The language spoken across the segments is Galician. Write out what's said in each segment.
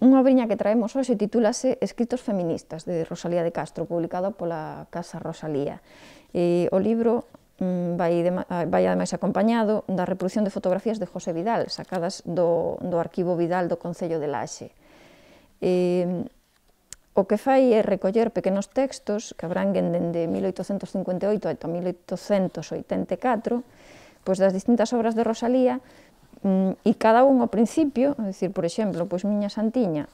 Unha obriña que traemos hoxe titúlase Escritos feministas, de Rosalía de Castro, publicado pola Casa Rosalía. E o libro mm, vai, de, vai ademais acompañado da reproducción de fotografías de José Vidal, sacadas do, do arquivo Vidal do Concello de Laxe. E, o que fai é recoller pequenos textos que abranguen dende 1858 ata 1884, pois das distintas obras de Rosalía, e mm, cada un ao principio, é dicir, por exemplo, pois miña santiña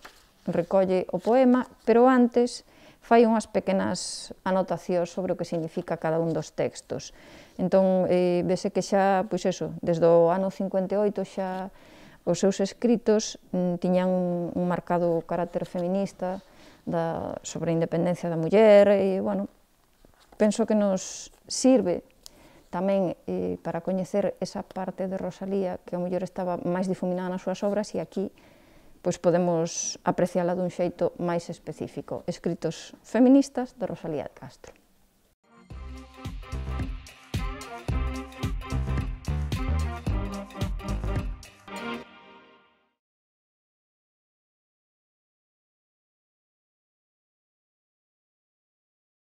recolle o poema, pero antes fai unhas pequenas anotacións sobre o que significa cada un dos textos. Entón, eh, vese que xa, pois eso, desde o ano 58 xa os seus escritos mm, tiñan un, un marcado carácter feminista da, sobre a independencia da muller e, bueno, penso que nos sirve tamén eh, para coñecer esa parte de Rosalía que ao mellor estaba máis difuminada nas súas obras e aquí pois podemos apreciala dun xeito máis específico. Escritos feministas de Rosalía de Castro.